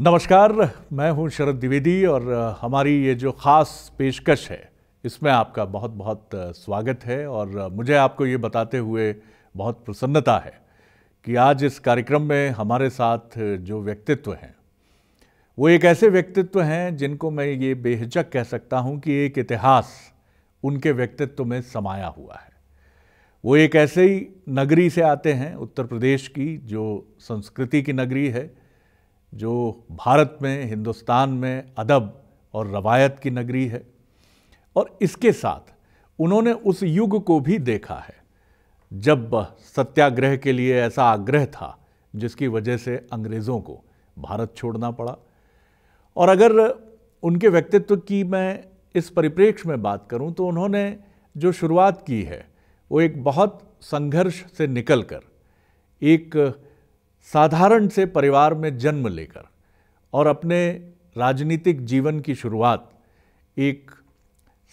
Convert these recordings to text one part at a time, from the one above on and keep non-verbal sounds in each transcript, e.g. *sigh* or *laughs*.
नमस्कार मैं हूं शरद द्विवेदी और हमारी ये जो ख़ास पेशकश है इसमें आपका बहुत बहुत स्वागत है और मुझे आपको ये बताते हुए बहुत प्रसन्नता है कि आज इस कार्यक्रम में हमारे साथ जो व्यक्तित्व हैं वो एक ऐसे व्यक्तित्व हैं जिनको मैं ये बेहिचक कह सकता हूँ कि एक इतिहास उनके व्यक्तित्व में समाया हुआ है वो एक ऐसे ही नगरी से आते हैं उत्तर प्रदेश की जो संस्कृति की नगरी है जो भारत में हिंदुस्तान में अदब और रवायत की नगरी है और इसके साथ उन्होंने उस युग को भी देखा है जब सत्याग्रह के लिए ऐसा आग्रह था जिसकी वजह से अंग्रेज़ों को भारत छोड़ना पड़ा और अगर उनके व्यक्तित्व की मैं इस परिप्रेक्ष्य में बात करूं तो उन्होंने जो शुरुआत की है वो एक बहुत संघर्ष से निकलकर एक साधारण से परिवार में जन्म लेकर और अपने राजनीतिक जीवन की शुरुआत एक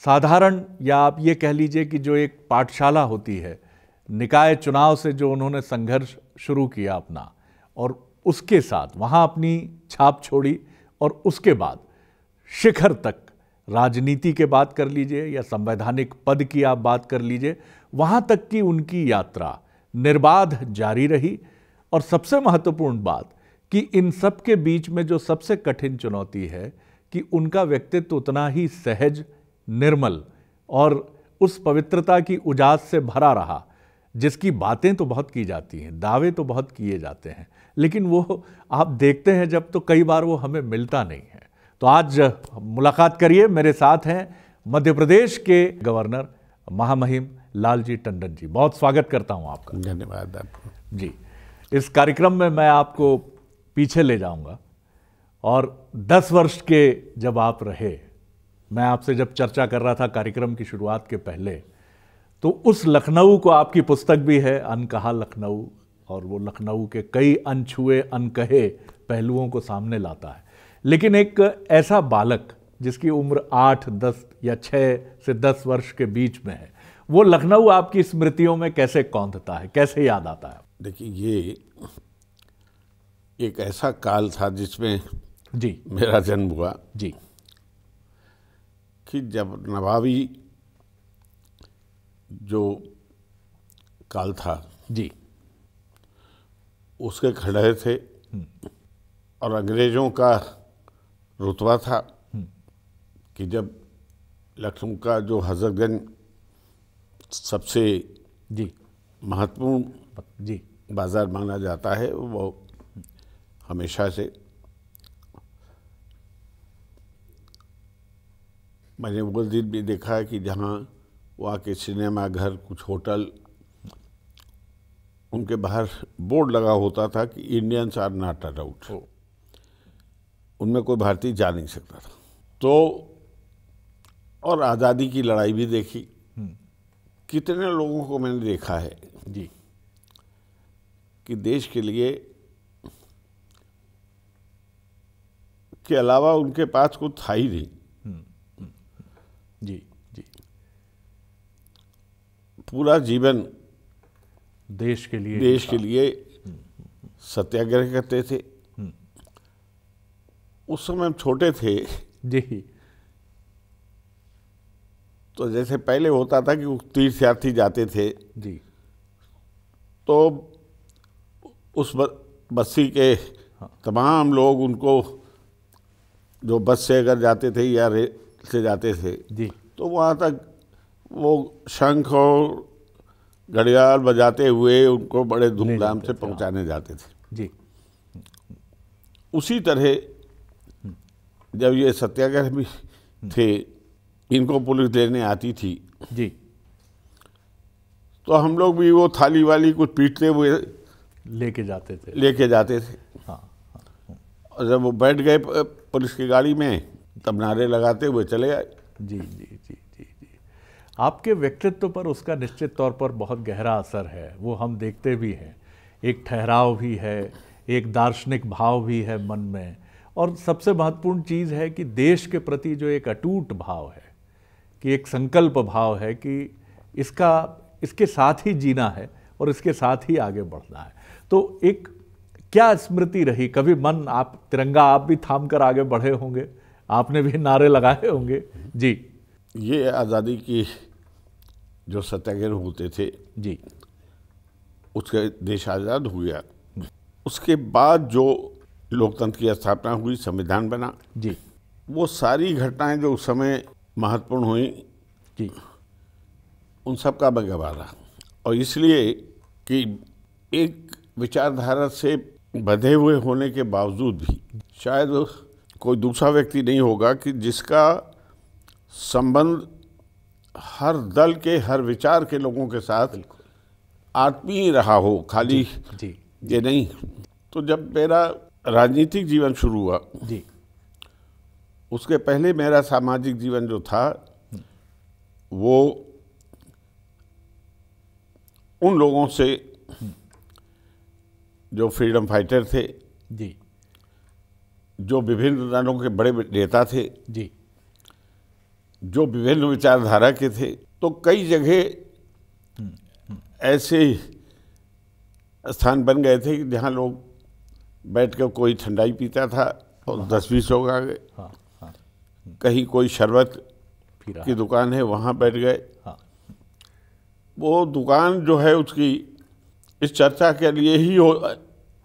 साधारण या आप ये कह लीजिए कि जो एक पाठशाला होती है निकाय चुनाव से जो उन्होंने संघर्ष शुरू किया अपना और उसके साथ वहाँ अपनी छाप छोड़ी और उसके बाद शिखर तक राजनीति के बात कर लीजिए या संवैधानिक पद की आप बात कर लीजिए वहाँ तक की उनकी यात्रा निर्बाध जारी रही और सबसे महत्वपूर्ण बात कि इन सब के बीच में जो सबसे कठिन चुनौती है कि उनका व्यक्तित्व उतना ही सहज निर्मल और उस पवित्रता की उजास से भरा रहा जिसकी बातें तो बहुत की जाती हैं दावे तो बहुत किए जाते हैं लेकिन वो आप देखते हैं जब तो कई बार वो हमें मिलता नहीं है तो आज मुलाकात करिए मेरे साथ हैं मध्य प्रदेश के गवर्नर महामहिम लालजी टंडन जी बहुत स्वागत करता हूं आपका धन्यवाद आपको जी इस कार्यक्रम में मैं आपको पीछे ले जाऊंगा और 10 वर्ष के जब आप रहे मैं आपसे जब चर्चा कर रहा था कार्यक्रम की शुरुआत के पहले तो उस लखनऊ को आपकी पुस्तक भी है अनकहा लखनऊ और वो लखनऊ के कई अनछुए अनकहे पहलुओं को सामने लाता है लेकिन एक ऐसा बालक जिसकी उम्र आठ दस या छः से दस वर्ष के बीच में है वो लखनऊ आपकी स्मृतियों में कैसे कौंधता है कैसे याद आता है देखिए ये एक ऐसा काल था जिसमें जी मेरा जन्म हुआ जी कि जब नवाबी जो काल था जी उसके खड़े थे हम्म। और अंग्रेज़ों का रुतबा था हम्म। कि जब लखनऊ का जो हजरतगंज सबसे जी महत्वपूर्ण जी बाज़ार माना जाता है वो हमेशा से मैंने वो दिन भी देखा है कि जहाँ वहाँ के सिनेमा घर कुछ होटल उनके बाहर बोर्ड लगा होता था कि इंडियंस आर नॉट अलाउड उनमें कोई भारतीय जा नहीं सकता था तो और आज़ादी की लड़ाई भी देखी हम्म। कितने लोगों को मैंने देखा है जी कि देश के लिए के अलावा उनके पास कुछ था ही नहीं हम्म, हम्म, हम्म। जी जी पूरा जीवन देश के लिए देश के लिए सत्याग्रह करते थे उस समय हम छोटे थे जी तो जैसे पहले होता था कि तीर्थयात्री जाते थे जी तो उस बस्सी के तमाम लोग उनको जो बस से अगर जाते थे या रेल से जाते थे जी तो वहाँ तक वो शंख और घड़ियाल बजाते हुए उनको बड़े धूमधाम से हाँ। पहुँचाने जाते थे जी उसी तरह जब ये सत्याग्रह भी हम्म। थे इनको पुलिस लेने आती थी जी तो हम लोग भी वो थाली वाली कुछ पीटते हुए लेके जाते थे लेके जाते थे हाँ, हाँ। और जब वो बैठ गए पुलिस की गाड़ी में तब नारे लगाते हुए चले आए जी जी जी जी जी आपके व्यक्तित्व पर उसका निश्चित तौर पर बहुत गहरा असर है वो हम देखते भी हैं एक ठहराव भी है एक दार्शनिक भाव भी है मन में और सबसे महत्वपूर्ण चीज़ है कि देश के प्रति जो एक अटूट भाव है कि एक संकल्प भाव है कि इसका इसके साथ ही जीना है और इसके साथ ही आगे बढ़ना है तो एक क्या स्मृति रही कभी मन आप तिरंगा आप भी थाम कर आगे बढ़े होंगे आपने भी नारे लगाए होंगे जी ये आज़ादी की जो सत्याग्रह होते थे जी उसका देश आज़ाद हुआ उसके बाद जो लोकतंत्र की स्थापना हुई संविधान बना जी वो सारी घटनाएं जो उस समय महत्वपूर्ण हुई जी उन सब का मैं गवाह रहा और इसलिए कि एक विचारधारा से बंधे हुए होने के बावजूद भी शायद कोई दूसरा व्यक्ति नहीं होगा कि जिसका संबंध हर दल के हर विचार के लोगों के साथ आत्मीय रहा हो खाली जी, जी ये नहीं तो जब मेरा राजनीतिक जीवन शुरू हुआ जी उसके पहले मेरा सामाजिक जीवन जो था वो उन लोगों से जो फ्रीडम फाइटर थे जी जो विभिन्न दलों के बड़े नेता थे जी जो विभिन्न विचारधारा के थे तो कई जगह ऐसे स्थान बन गए थे कि जहाँ लोग बैठ कर कोई ठंडाई पीता था और तो हाँ, दस बीस लोग आ गए हाँ, हाँ, कहीं कोई शरबत की दुकान है वहाँ बैठ गए वो दुकान जो है उसकी इस चर्चा के लिए ही हो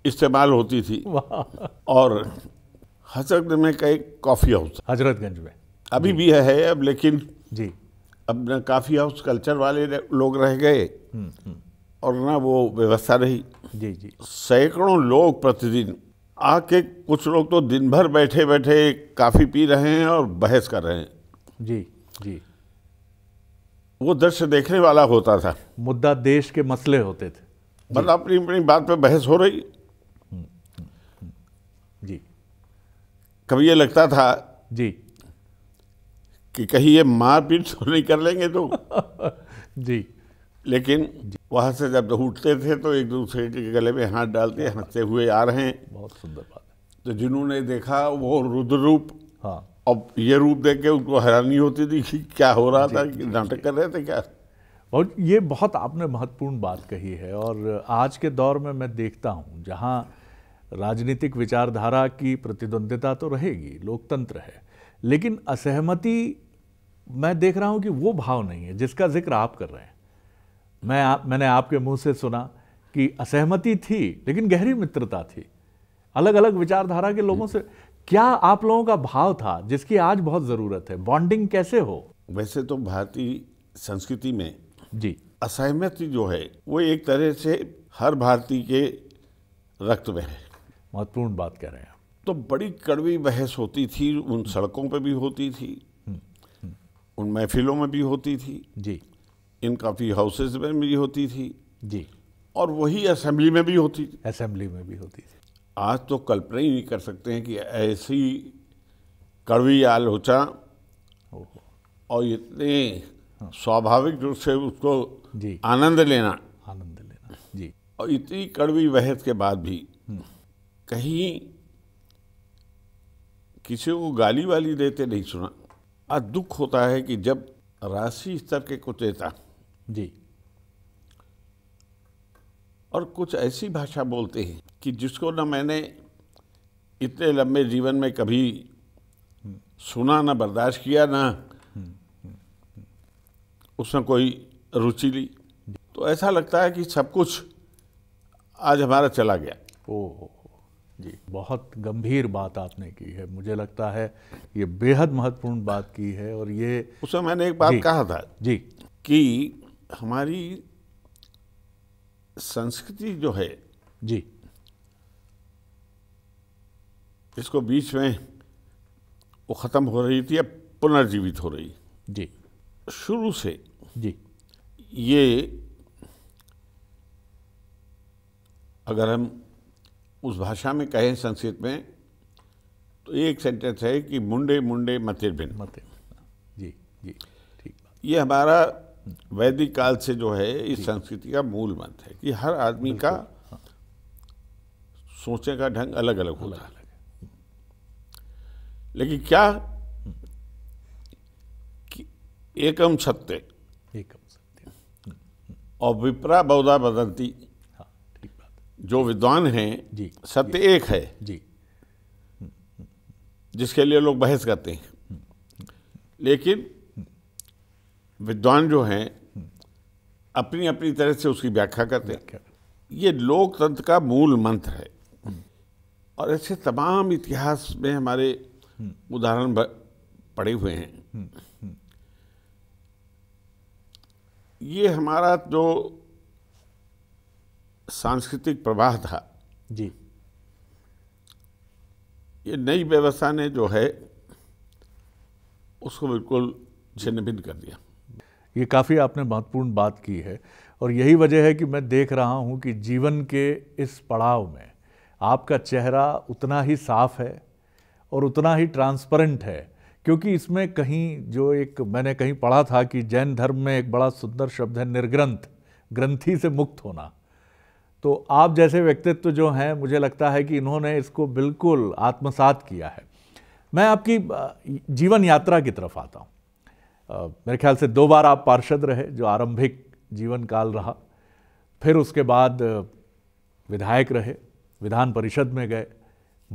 इस्तेमाल होती थी और हजरत में का एक कॉफ़ी हाउस हजरतगंज में अभी भी है अब लेकिन जी अब ना काफ़ी हाउस कल्चर वाले लोग रह गए हम्म, हम्म। और ना वो व्यवस्था रही जी जी सैकड़ों लोग प्रतिदिन आके कुछ लोग तो दिन भर बैठे बैठे काफ़ी पी रहे हैं और बहस कर रहे हैं जी जी वो दृश्य देखने वाला होता था मुद्दा देश के मसले होते थे मतलब अपनी अपनी बात पे बहस हो रही हम्म, हम्म, जी कभी ये लगता था जी कि कहीं ये मारपीट तो नहीं कर लेंगे तो *laughs* जी लेकिन वहाँ से जब उठते थे तो एक दूसरे के गले में हाथ डालते हंसते हुए आ रहे हैं बहुत सुंदर बात तो जिन्होंने देखा वो रुद्र रूप हाँ अब ये रूप देख के उनको हैरानी होती थी कि क्या हो रहा था कि नाटक कर रहे थे क्या और ये बहुत आपने महत्वपूर्ण बात कही है और आज के दौर में मैं देखता हूँ जहाँ राजनीतिक विचारधारा की प्रतिद्वंदिता तो रहेगी लोकतंत्र है लेकिन असहमति मैं देख रहा हूँ कि वो भाव नहीं है जिसका जिक्र आप कर रहे हैं मैं आप मैंने आपके मुंह से सुना कि असहमति थी लेकिन गहरी मित्रता थी अलग अलग विचारधारा के लोगों से क्या आप लोगों का भाव था जिसकी आज बहुत ज़रूरत है बॉन्डिंग कैसे हो वैसे तो भारतीय संस्कृति में जी असहमति जो है वो एक तरह से हर भारतीय के रक्त में है महत्वपूर्ण बात कह रहे हैं तो बड़ी कड़वी बहस होती थी उन हम्म। सड़कों पर भी होती थी हम्म, हम्म। उन महफिलों में भी होती थी जी इन काफ़ी हाउसेज में भी होती थी जी और वही असेंबली में भी होती थी असेंबली में भी होती थी आज तो कल्पना ही नहीं कर सकते हैं कि ऐसी कड़वी आलोचना और इतने स्वाभाविक रूप से उसको जी आनंद लेना आनंद लेना जी और इतनी कड़वी बहस के बाद भी हम्म। कहीं किसी को गाली वाली देते नहीं सुना आज दुख होता है कि जब राशि स्तर के कुछ नेता जी और कुछ ऐसी भाषा बोलते हैं कि जिसको ना मैंने इतने लंबे जीवन में कभी सुना ना बर्दाश्त किया ना उसमें कोई रुचि ली तो ऐसा लगता है कि सब कुछ आज हमारा चला गया ओह जी बहुत गंभीर बात आपने की है मुझे लगता है ये बेहद महत्वपूर्ण बात की है और ये उसमें मैंने एक बात कहा था जी कि हमारी संस्कृति जो है जी इसको बीच में वो ख़त्म हो रही थी या पुनर्जीवित हो रही जी शुरू से जी ये अगर हम उस भाषा में कहें संस्कृत में तो एक सेंटेंस है कि मुंडे मुंडे मतिर बिन मतिर जी जी ठीक ये हमारा वैदिक काल से जो है इस संस्कृति का मूल मंत्र है कि हर आदमी का हाँ। सोचने का ढंग अलग अलग होता है लेकिन क्या कि एकम सत्य एकम सत्य और विपरा बौदा बदलती हाँ, जो विद्वान हैं सत्य एक है जी जिसके लिए लोग बहस करते हैं हम्म। लेकिन विद्वान जो हैं अपनी अपनी तरह से उसकी व्याख्या करते हैं ये लोकतंत्र का मूल मंत्र है और ऐसे तमाम इतिहास में हमारे उदाहरण पड़े हुए हैं ये हमारा जो सांस्कृतिक प्रवाह था जी ये नई व्यवस्था ने जो है उसको बिल्कुल छिन्न भिन्न कर दिया ये काफ़ी आपने महत्वपूर्ण बात की है और यही वजह है कि मैं देख रहा हूँ कि जीवन के इस पड़ाव में आपका चेहरा उतना ही साफ है और उतना ही ट्रांसपेरेंट है क्योंकि इसमें कहीं जो एक मैंने कहीं पढ़ा था कि जैन धर्म में एक बड़ा सुंदर शब्द है निर्ग्रंथ ग्रंथी से मुक्त होना तो आप जैसे व्यक्तित्व जो हैं मुझे लगता है कि इन्होंने इसको बिल्कुल आत्मसात किया है मैं आपकी जीवन यात्रा की तरफ आता हूँ मेरे ख्याल से दो बार आप पार्षद रहे जो आरंभिक जीवन काल रहा फिर उसके बाद विधायक रहे विधान परिषद में गए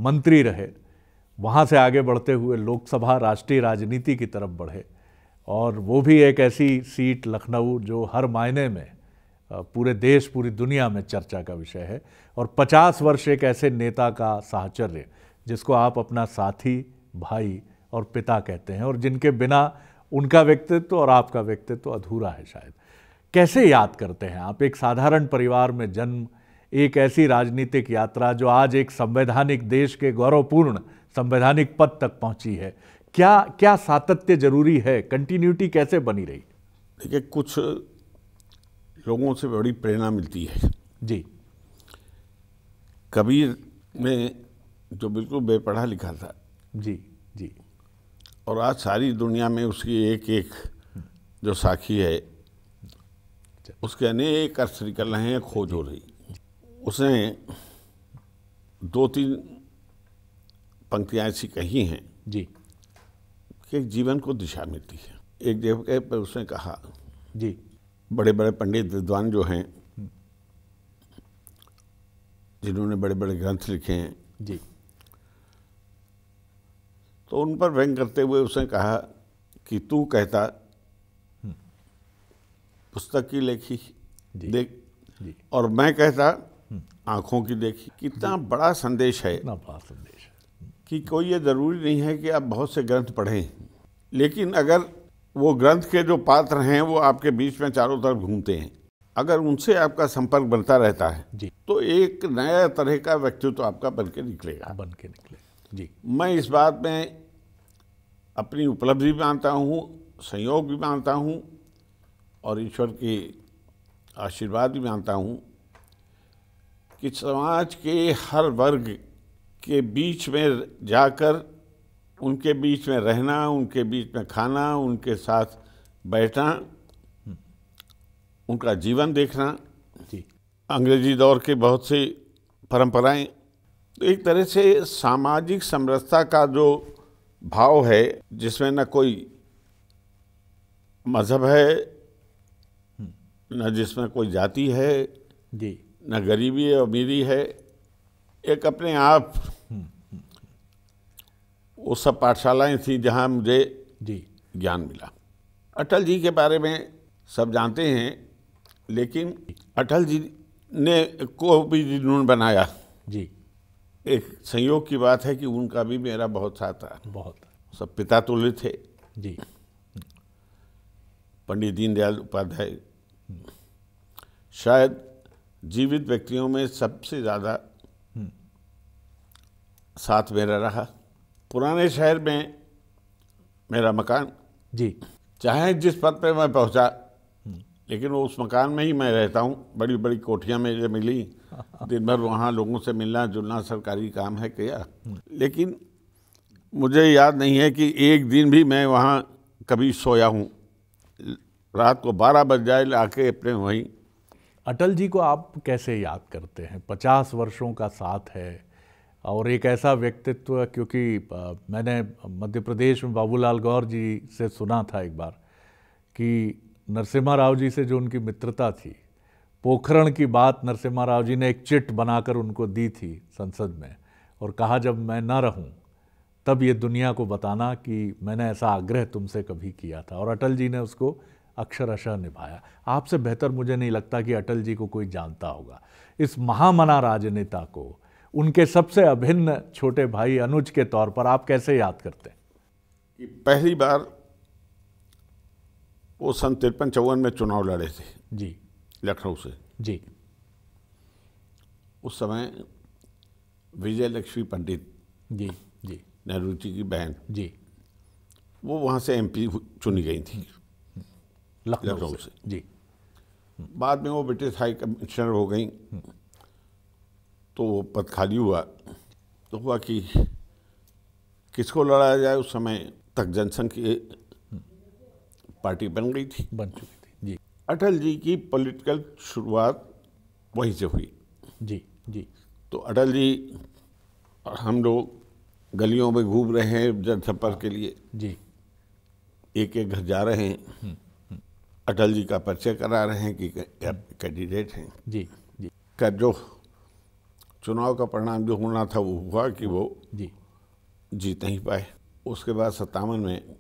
मंत्री रहे वहाँ से आगे बढ़ते हुए लोकसभा राष्ट्रीय राजनीति की तरफ बढ़े और वो भी एक ऐसी सीट लखनऊ जो हर मायने में पूरे देश पूरी दुनिया में चर्चा का विषय है और 50 वर्ष एक ऐसे नेता का साहचर्य जिसको आप अपना साथी भाई और पिता कहते हैं और जिनके बिना उनका व्यक्तित्व और आपका व्यक्तित्व अधूरा है शायद कैसे याद करते हैं आप एक साधारण परिवार में जन्म एक ऐसी राजनीतिक यात्रा जो आज एक संवैधानिक देश के गौरवपूर्ण संवैधानिक पद तक पहुंची है क्या क्या सातत्य जरूरी है कंटिन्यूटी कैसे बनी रही देखिए कुछ लोगों से बड़ी प्रेरणा मिलती है जी कबीर में जो बिल्कुल बेपढ़ा लिखा था जी जी और आज सारी दुनिया में उसकी एक एक जो साखी है उसके अनेक अर्थ निकल रहे हैं खोज हो रही उसने दो तीन पंक्तियाँ ऐसी कही हैं जी कि जीवन को दिशा मिलती है एक जगह पर उसने कहा जी बड़े बड़े पंडित विद्वान जो हैं जिन्होंने बड़े बड़े ग्रंथ लिखे हैं जी तो उन पर व्यंग करते हुए उसने कहा कि तू कहता हम्म। पुस्तक की लेखी देख और मैं कहता हम्म। आंखों की देखी कितना बड़ा संदेश है कितना बड़ा संदेश है हम्म। कि कोई ये ज़रूरी नहीं है कि आप बहुत से ग्रंथ पढ़ें लेकिन अगर वो ग्रंथ के जो पात्र हैं वो आपके बीच में चारों तरफ घूमते हैं अगर उनसे आपका संपर्क बनता रहता है जी। तो एक नया तरह का व्यक्तित्व तो आपका बन के निकलेगा बन के निकलेगा जी मैं इस बात में अपनी उपलब्धि भी मानता हूँ संयोग भी मानता हूँ और ईश्वर के आशीर्वाद भी मानता हूँ कि समाज के हर वर्ग के बीच में जाकर उनके बीच में रहना उनके बीच में खाना उनके साथ बैठना उनका जीवन देखना जी अंग्रेजी दौर के बहुत से परंपराएं तो एक तरह से सामाजिक समरसता का जो भाव है जिसमें न कोई मज़हब है न जिसमें कोई जाति है जी न गरीबी है अमीरी है एक अपने आप वो सब पाठशालाएं थी जहां मुझे जी ज्ञान मिला अटल जी के बारे में सब जानते हैं लेकिन अटल जी ने को भी जुनून बनाया जी एक संयोग की बात है कि उनका भी मेरा बहुत साथ था बहुत सब पिता तुल्य तो थे जी पंडित दीनदयाल उपाध्याय शायद जीवित व्यक्तियों में सबसे ज़्यादा हम्म। साथ मेरा रहा पुराने शहर में मेरा मकान जी चाहे जिस पद पे मैं पहुंचा हम्म। लेकिन वो उस मकान में ही मैं रहता हूँ बड़ी बड़ी कोठियाँ मेरे मिली दिन भर वहाँ लोगों से मिलना जुलना सरकारी काम है क्या लेकिन मुझे याद नहीं है कि एक दिन भी मैं वहाँ कभी सोया हूँ रात को बारह बज जाए आके अपने वहीं अटल जी को आप कैसे याद करते हैं पचास वर्षों का साथ है और एक ऐसा व्यक्तित्व क्योंकि मैंने मध्य प्रदेश में बाबूलाल गौर जी से सुना था एक बार कि नरसिम्हा राव जी से जो उनकी मित्रता थी पोखरण की बात नरसिम्हा राव जी ने एक चिट बनाकर उनको दी थी संसद में और कहा जब मैं न रहूं तब ये दुनिया को बताना कि मैंने ऐसा आग्रह तुमसे कभी किया था और अटल जी ने उसको अक्षरशः निभाया आपसे बेहतर मुझे नहीं लगता कि अटल जी को कोई जानता होगा इस महामना राजनेता को उनके सबसे अभिन्न छोटे भाई अनुज के तौर पर आप कैसे याद करते हैं कि पहली बार वो सन तिरपन चौवन में चुनाव लड़े थे जी लखनऊ से जी उस समय विजय लक्ष्मी पंडित जी जी नेहरू जी की बहन जी वो वहाँ से एमपी चुनी गई थी लखनऊ से।, से जी बाद में वो ब्रिटिश हाई कमिश्नर हो गई तो वो पद खाली हुआ तो हुआ कि किसको लड़ाया जाए उस समय तक जनसंघ की पार्टी बन गई थी बन चुकी अटल जी की पॉलिटिकल शुरुआत वहीं से हुई जी जी तो अटल जी हम लोग गलियों में घूम रहे हैं जनसंपर्क हाँ। के लिए जी एक एक घर जा रहे हैं हम्म, हम्म। अटल जी का परिचय करा रहे हैं कि हम्म। कैंडिडेट हैं जी जी का जो चुनाव का परिणाम जो होना था वो हुआ कि वो जी जीत नहीं पाए उसके बाद सत्तावन में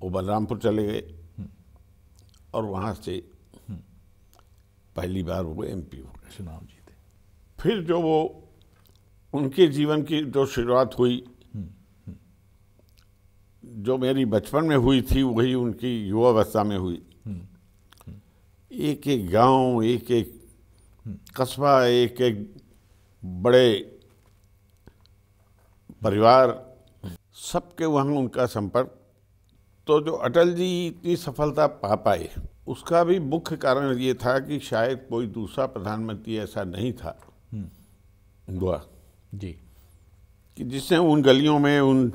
वो बलरामपुर चले गए और वहाँ से पहली बार वो एमपी हो गए चुनाव जीते फिर जो वो उनके जीवन की जो शुरुआत हुई जो मेरी बचपन में हुई थी वही उनकी युवावस्था में हुई एक एक गांव एक एक कस्बा एक एक बड़े परिवार सबके वहाँ उनका संपर्क तो जो अटल जी इतनी सफलता पा पाए उसका भी मुख्य कारण ये था कि शायद कोई दूसरा प्रधानमंत्री ऐसा नहीं था हम्म। हुआ जी कि जिसने उन गलियों में उन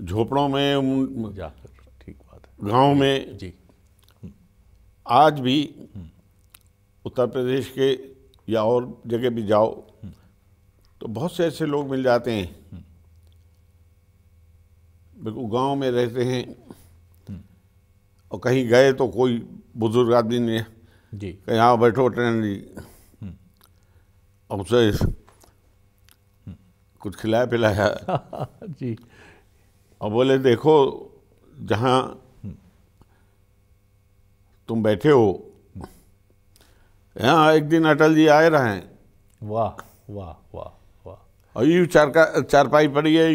झोपड़ों में उन ठीक बात है गाँव में जी हम्म। आज भी हम्म। उत्तर प्रदेश के या और जगह भी जाओ तो बहुत से ऐसे लोग मिल जाते हैं बिल्कुल गांव में रहते हैं और कहीं गए तो कोई बुजुर्ग आदमी नहीं जी कहीं यहाँ बैठो ट्रेन जी हम्म। और उसे कुछ खिलाया पिलाया *laughs* जी और बोले देखो जहाँ हम्म। तुम बैठे हो यहाँ एक दिन अटल जी आए रहे हैं वाह वाह वाह वाह और यू चार का चारपाई पड़ी है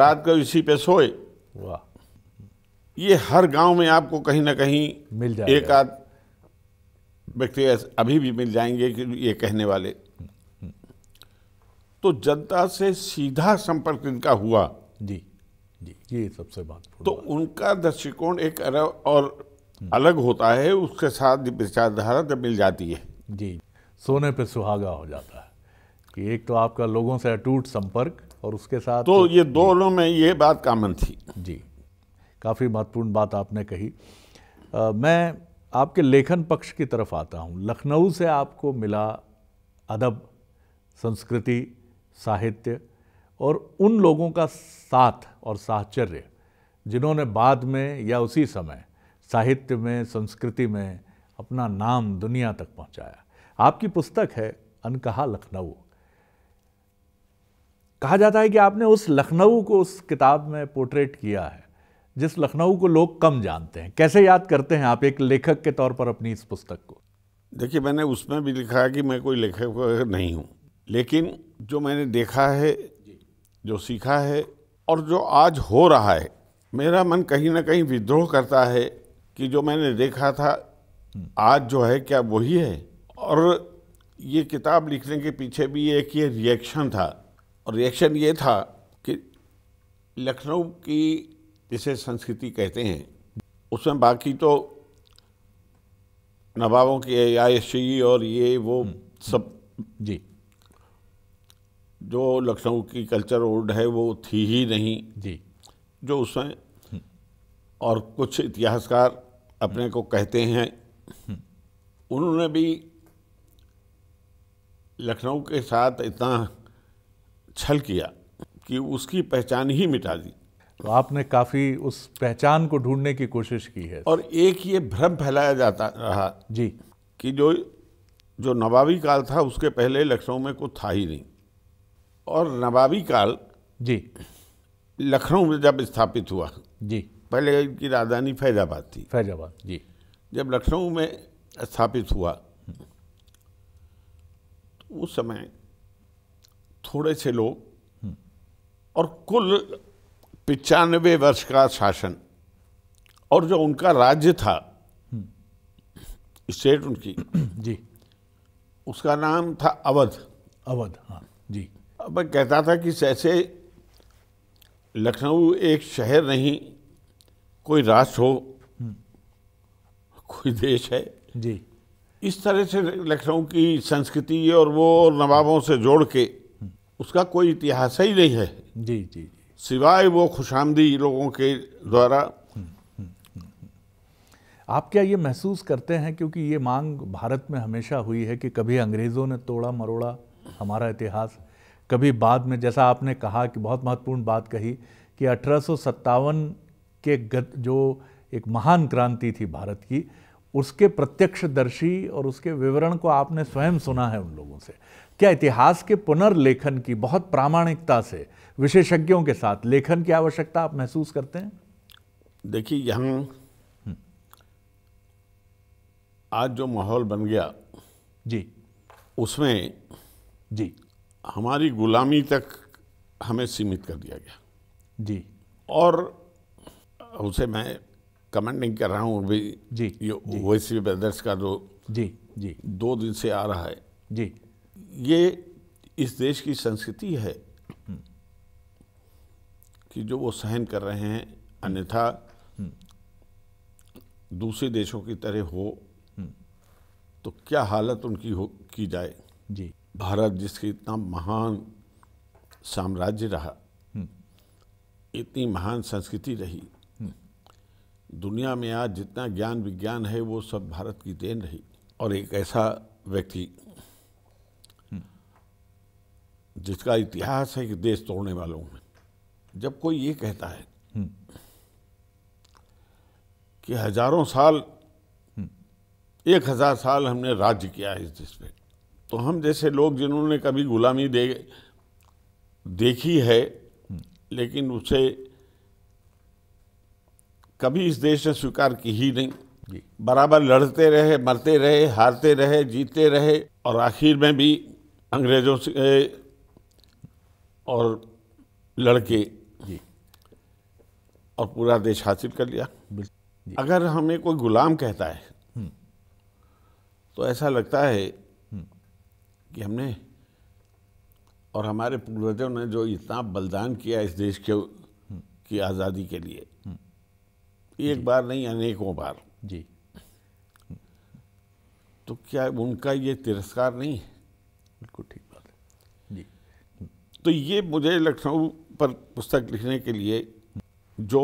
रात को इसी पे सोए वाह ये हर गांव में आपको कहीं ना कहीं मिल जाए एक आध व्यक्ति अभी भी मिल जाएंगे कि ये कहने वाले तो जनता से सीधा संपर्क इनका हुआ जी जी ये सबसे बात तो उनका दृष्टिकोण एक अरब और अलग होता है उसके साथ विचारधारा जब मिल जाती है जी सोने पे सुहागा हो जाता है कि एक तो आपका लोगों से अटूट संपर्क और उसके साथ तो, तो ये दोनों में ये बात कामन थी जी काफ़ी महत्वपूर्ण बात आपने कही आ, मैं आपके लेखन पक्ष की तरफ आता हूँ लखनऊ से आपको मिला अदब संस्कृति साहित्य और उन लोगों का साथ और साहचर्य जिन्होंने बाद में या उसी समय साहित्य में संस्कृति में अपना नाम दुनिया तक पहुंचाया आपकी पुस्तक है अनकहा लखनऊ कहा जाता है कि आपने उस लखनऊ को उस किताब में पोर्ट्रेट किया है जिस लखनऊ को लोग कम जानते हैं कैसे याद करते हैं आप एक लेखक के तौर पर अपनी इस पुस्तक को देखिए मैंने उसमें भी लिखा है कि मैं कोई लेखक नहीं हूँ लेकिन जो मैंने देखा है जो सीखा है और जो आज हो रहा है मेरा मन कहीं ना कहीं विद्रोह करता है कि जो मैंने देखा था आज जो है क्या वही है और ये किताब लिखने के पीछे भी एक ये रिएक्शन था और रिएक्शन ये था कि लखनऊ की जिसे संस्कृति कहते हैं उसमें बाकी तो नवाबों की आयशी और ये वो हम्म। सब जी जो लखनऊ की कल्चर ओल्ड है वो थी ही नहीं जी जो उसमें हम्म। और कुछ इतिहासकार अपने हम्म। को कहते हैं उन्होंने भी लखनऊ के साथ इतना छल किया कि उसकी पहचान ही मिटा दी तो आपने काफ़ी उस पहचान को ढूंढने की कोशिश की है और एक ये भ्रम फैलाया जाता रहा जी कि जो जो नवाबी काल था उसके पहले लखनऊ में कुछ था ही नहीं और नवाबी काल जी लखनऊ में जब स्थापित हुआ जी पहले इनकी राजधानी फैजाबाद थी फैजाबाद जी जब लखनऊ में स्थापित हुआ तो उस समय थोड़े से लोग हम्म। और कुल पिचानवे वर्ष का शासन और जो उनका राज्य था स्टेट उनकी *clears throat* जी उसका नाम था अवध अवध हाँ जी अब मैं कहता था कि जैसे लखनऊ एक शहर नहीं कोई राष्ट्र हो हम्म। कोई देश है जी इस तरह से लखनऊ की संस्कृति और वो नवाबों से जोड़ के हम्म। उसका कोई इतिहास ही नहीं है जी जी सिवाय वो खुशामदी लोगों के द्वारा आप क्या ये महसूस करते हैं क्योंकि ये मांग भारत में हमेशा हुई है कि कभी अंग्रेज़ों ने तोड़ा मरोड़ा हमारा इतिहास कभी बाद में जैसा आपने कहा कि बहुत महत्वपूर्ण बात कही कि अठारह के गत जो एक महान क्रांति थी भारत की उसके प्रत्यक्षदर्शी और उसके विवरण को आपने स्वयं सुना है उन लोगों से क्या इतिहास के पुनर्लेखन की बहुत प्रामाणिकता से विशेषज्ञों के साथ लेखन की आवश्यकता आप महसूस करते हैं देखिए हम आज जो माहौल बन गया जी उसमें जी हमारी गुलामी तक हमें सीमित कर दिया गया जी और उसे मैं कमेंट नहीं कर रहा हूँ अभी जी ये ओवैसी ब्रदर्स का जो जी जी दो दिन से आ रहा है जी ये इस देश की संस्कृति है कि जो वो सहन कर रहे हैं अन्यथा हम्म। दूसरे देशों की तरह हो हम्म। तो क्या हालत उनकी हो की जाए जी भारत जिसकी इतना महान साम्राज्य रहा हम्म। इतनी महान संस्कृति रही दुनिया में आज जितना ज्ञान विज्ञान है वो सब भारत की देन रही और एक ऐसा व्यक्ति जिसका इतिहास है कि देश तोड़ने वालों में जब कोई ये कहता है कि हजारों साल एक हजार साल हमने राज्य किया है इस देश पे तो हम जैसे लोग जिन्होंने कभी गुलामी दे देखी है लेकिन उसे कभी इस देश ने स्वीकार की ही नहीं बराबर लड़ते रहे मरते रहे हारते रहे जीते रहे और आखिर में भी अंग्रेजों से और लड़के और पूरा देश हासिल कर लिया अगर हमें कोई गुलाम कहता है हम्म। तो ऐसा लगता है हम्म। कि हमने और हमारे पूर्वजों ने जो इतना बलिदान किया इस देश के हम्म। की आज़ादी के लिए एक बार नहीं अनेकों बार जी तो क्या उनका ये तिरस्कार नहीं है बिल्कुल ठीक बात है जी तो ये मुझे लखनऊ पर पुस्तक लिखने के लिए जो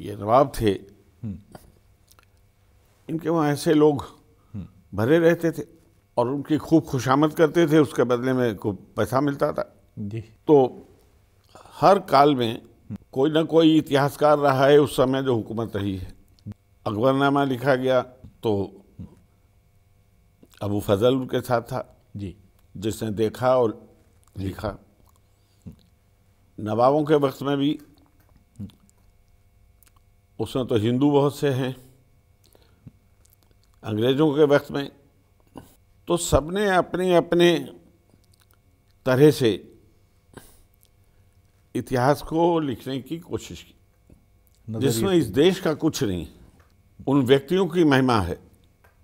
ये नवाब थे इनके वहाँ ऐसे लोग भरे रहते थे और उनकी खूब खुशामद करते थे उसके बदले में को पैसा मिलता था जी तो हर काल में कोई ना कोई इतिहासकार रहा है उस समय जो हुकूमत रही है अकबरनामा लिखा गया तो अबू फजल उनके साथ था जी जिसने देखा और लिखा नवाबों के वक्त में भी उसमें तो हिंदू बहुत से हैं अंग्रेज़ों के वक्त में तो सबने अपने अपने तरह से इतिहास को लिखने की कोशिश की जिसमें इस देश का कुछ नहीं उन व्यक्तियों की महिमा है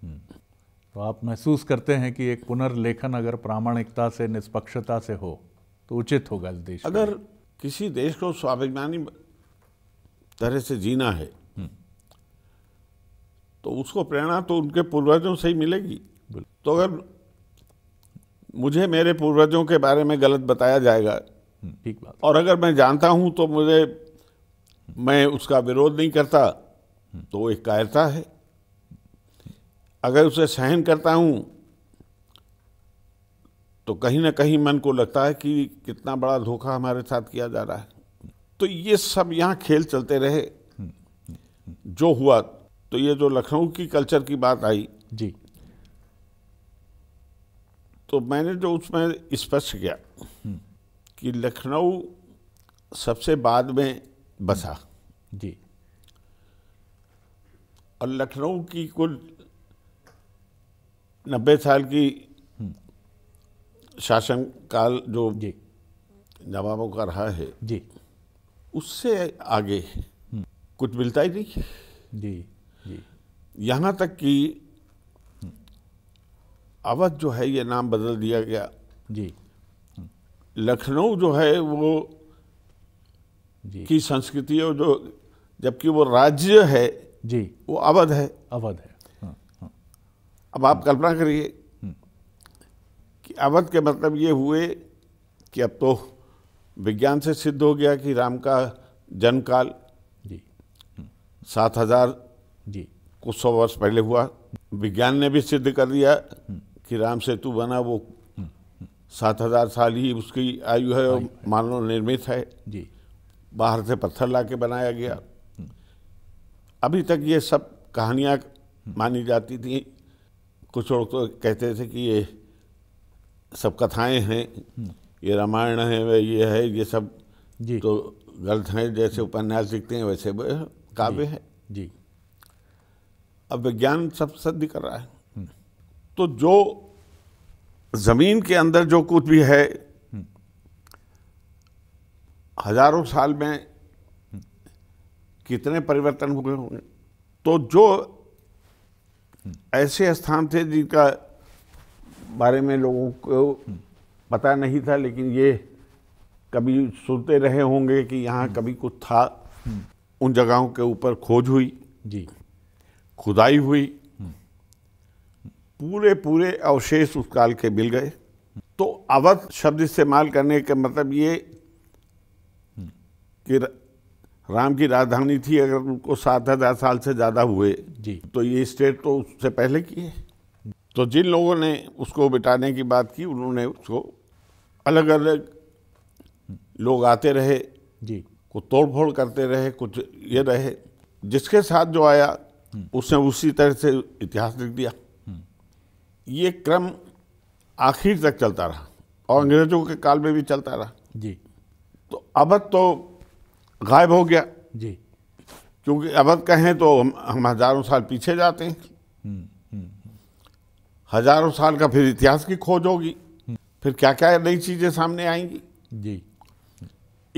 हम्म। तो आप महसूस करते हैं कि एक पुनर्लेखन अगर प्रामाणिकता से निष्पक्षता से हो तो उचित होगा इस देश अगर किसी देश को स्वाभिमानी तरह से जीना है तो उसको प्रेरणा तो उनके पूर्वजों से ही मिलेगी तो अगर मुझे मेरे पूर्वजों के बारे में गलत बताया जाएगा ठीक बात और अगर मैं जानता हूं तो मुझे मैं उसका विरोध नहीं करता तो एक कायरता है अगर उसे सहन करता हूं तो कहीं ना कहीं मन को लगता है कि कितना बड़ा धोखा हमारे साथ किया जा रहा है तो ये सब यहाँ खेल चलते रहे जो हुआ तो ये जो लखनऊ की कल्चर की बात आई जी तो मैंने जो उसमें स्पष्ट किया हम्म। कि लखनऊ सबसे बाद में बसा जी और लखनऊ की कुल नब्बे साल की हम्म। शासनकाल जो जी नवाबों का रहा है जी उससे आगे हम्म। कुछ मिलता ही नहीं जी जी यहाँ तक कि हम्म। अवध जो है ये नाम बदल दिया गया जी लखनऊ जो है वो जी की संस्कृति और जो जबकि वो राज्य है जी वो अवध है अवध है हाँ, हाँ। अब आप कल्पना करिए हम्म। कि अवध के मतलब ये हुए कि अब तो विज्ञान से सिद्ध हो गया कि राम का जन्मकाल जी हम्म। सात हजार जी कुछ सौ वर्ष पहले हुआ विज्ञान ने भी सिद्ध कर दिया हम्म। कि राम सेतु बना वो हम्म, सात हजार साल ही उसकी आयु है और मानव निर्मित है जी बाहर से पत्थर ला के बनाया गया अभी तक ये सब कहानियाँ मानी जाती थी कुछ लोग तो कहते थे कि ये सब कथाएं हैं ये रामायण है वे ये है ये सब जी तो गलत हैं जैसे उपन्यास लिखते हैं वैसे काव्य है जी अब विज्ञान सब सिद्ध कर रहा है हम्म। तो जो ज़मीन के अंदर जो कुछ भी है हम्म। हजारों साल में कितने परिवर्तन हुए होंगे तो जो हम्म। ऐसे स्थान थे जिनका बारे में लोगों को पता नहीं था लेकिन ये कभी सुनते रहे होंगे कि यहाँ हम्म। कभी कुछ था हम्म। उन जगहों के ऊपर खोज हुई जी खुदाई हुई हम्म। पूरे पूरे अवशेष उस काल के मिल गए तो अवध शब्द इस्तेमाल करने का मतलब ये कि राम की राजधानी थी अगर उनको सात हजार साल से ज़्यादा हुए जी तो ये स्टेट तो उससे पहले की है तो जिन लोगों ने उसको बिटाने की बात की उन्होंने उसको अलग अलग लोग आते रहे जी कुछ तोड़फोड़ करते रहे कुछ ये रहे जिसके साथ जो आया हम्म। उसने उसी तरह से इतिहास लिख दिया हम्म। ये क्रम आखिर तक चलता रहा और हम्म। अंग्रेजों के काल में भी चलता रहा जी तो अवध तो गायब हो गया जी क्योंकि अवध कहें तो हम, हम हजारों साल पीछे जाते हैं हजारों साल का फिर इतिहास की खोज होगी फिर क्या क्या नई चीज़ें सामने आएंगी जी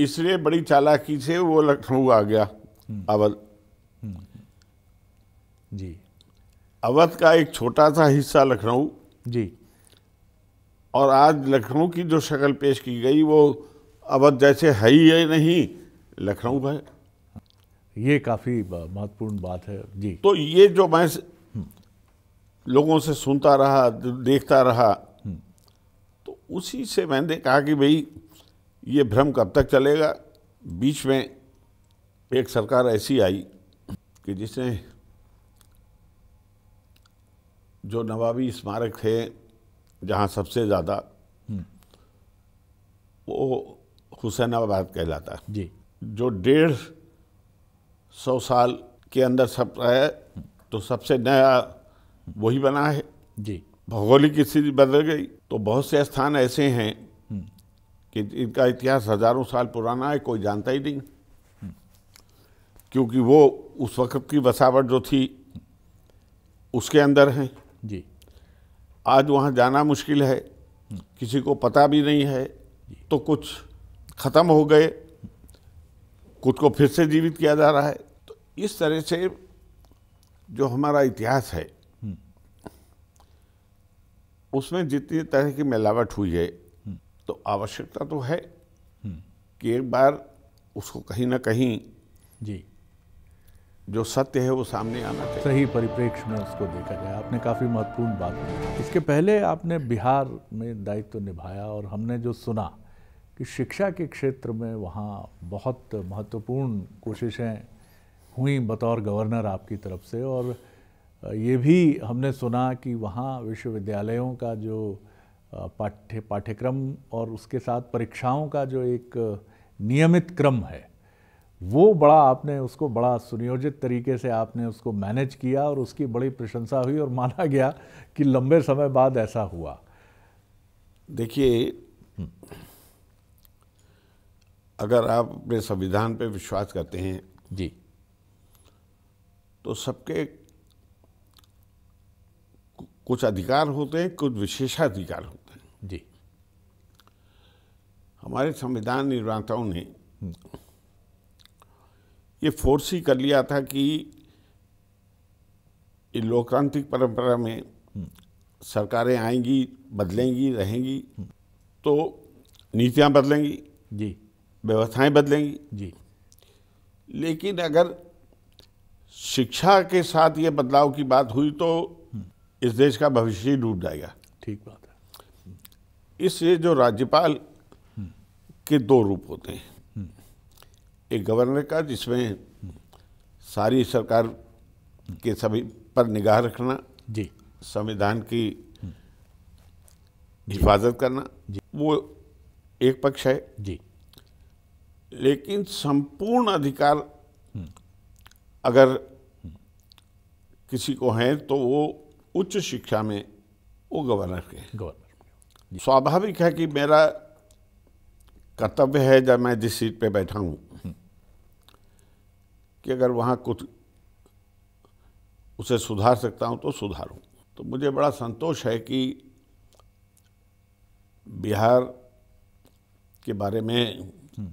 इसलिए बड़ी चालाकी से वो लखनऊ आ गया हम्म। अवध हम्म। जी अवध का एक छोटा सा हिस्सा लखनऊ जी और आज लखनऊ की जो शक्ल पेश की गई वो अवध जैसे है ही है नहीं लखनऊ है ये काफ़ी महत्वपूर्ण बात है जी तो ये जो मैं हम्म। लोगों से सुनता रहा देखता रहा उसी से मैंने कहा कि भाई ये भ्रम कब तक चलेगा बीच में एक सरकार ऐसी आई कि जिसने जो नवाबी स्मारक थे जहाँ सबसे ज़्यादा हम्म। वो हुसैनाबाद कहलाता है जी जो डेढ़ सौ साल के अंदर सब है तो सबसे नया वही बना है जी भौगोलिक स्थिति बदल गई तो बहुत से स्थान ऐसे हैं कि इनका इतिहास हजारों साल पुराना है कोई जानता ही नहीं क्योंकि वो उस वक्त की बसावट जो थी उसके अंदर है जी आज वहाँ जाना मुश्किल है किसी को पता भी नहीं है तो कुछ ख़त्म हो गए कुछ को फिर से जीवित किया जा रहा है तो इस तरह से जो हमारा इतिहास है उसमें जितनी तरह की मिलावट हुई है हम्म। तो आवश्यकता तो है हम्म। कि एक बार उसको कहीं ना कहीं जी जो सत्य है वो सामने आना चाहिए सही परिप्रेक्ष्य में उसको देखा जाए आपने काफ़ी महत्वपूर्ण बात की इसके पहले आपने बिहार में दायित्व तो निभाया और हमने जो सुना कि शिक्षा के क्षेत्र में वहाँ बहुत महत्वपूर्ण कोशिशें हुई बतौर गवर्नर आपकी तरफ से और ये भी हमने सुना कि वहाँ विश्वविद्यालयों का जो पाठ्य पाठ्यक्रम और उसके साथ परीक्षाओं का जो एक नियमित क्रम है वो बड़ा आपने उसको बड़ा सुनियोजित तरीके से आपने उसको मैनेज किया और उसकी बड़ी प्रशंसा हुई और माना गया कि लंबे समय बाद ऐसा हुआ देखिए हम्म। अगर आप अपने संविधान पे विश्वास करते हैं जी तो सबके कुछ अधिकार होते हैं कुछ विशेषाधिकार होते हैं जी हमारे संविधान निर्माताओं ने हम्म। ये फोर्स ही कर लिया था कि लोकतांत्रिक परंपरा में हम्म। सरकारें आएंगी बदलेंगी रहेंगी हम्म। तो नीतियाँ बदलेंगी जी व्यवस्थाएं बदलेंगी जी लेकिन अगर शिक्षा के साथ ये बदलाव की बात हुई तो इस देश का भविष्य ही डूब जाएगा ठीक बात है इसलिए जो राज्यपाल के दो रूप होते हैं एक गवर्नर का जिसमें सारी सरकार के सभी पर निगाह रखना जी संविधान की हम्म। हिफाजत करना जी वो एक पक्ष है जी लेकिन संपूर्ण अधिकार हम्म। अगर किसी को है तो वो उच्च शिक्षा में वो गवर्नर के गवर्नर स्वाभाविक है कि मेरा कर्तव्य है जब मैं जिस सीट पे बैठा हूँ हम्म। कि अगर वहाँ कुछ उसे सुधार सकता हूँ तो सुधारूँ तो मुझे बड़ा संतोष है कि बिहार के बारे में हम्म।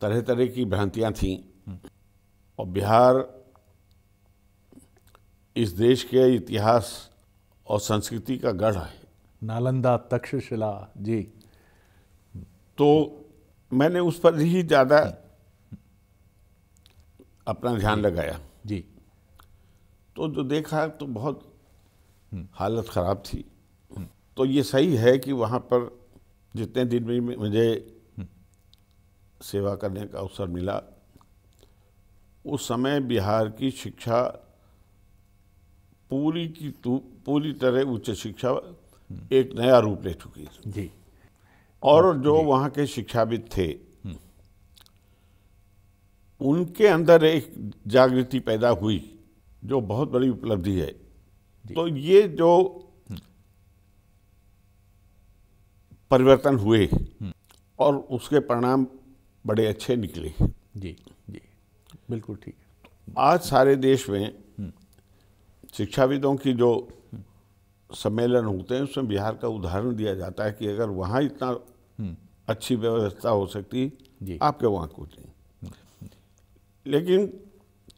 तरह तरह की भ्रांतियाँ थीं हम्म। और बिहार इस देश के इतिहास और संस्कृति का गढ़ है नालंदा तक्षशिला जी तो मैंने उस पर ही ज़्यादा अपना ध्यान लगाया जी तो जो देखा तो बहुत हम्म। हालत ख़राब थी हम्म। तो ये सही है कि वहाँ पर जितने दिन भी मुझे हम्म। सेवा करने का अवसर मिला उस समय बिहार की शिक्षा पूरी की पूरी तरह उच्च शिक्षा एक नया रूप ले चुकी है जी और जो वहाँ के शिक्षाविद थे उनके अंदर एक जागृति पैदा हुई जो बहुत बड़ी उपलब्धि है तो ये जो परिवर्तन हुए और उसके परिणाम बड़े अच्छे निकले जी जी बिल्कुल ठीक आज सारे देश में शिक्षाविदों की जो सम्मेलन होते हैं उसमें बिहार का उदाहरण दिया जाता है कि अगर वहाँ इतना हम्म। अच्छी व्यवस्था हो सकती आपके वहाँ कुछ नहीं लेकिन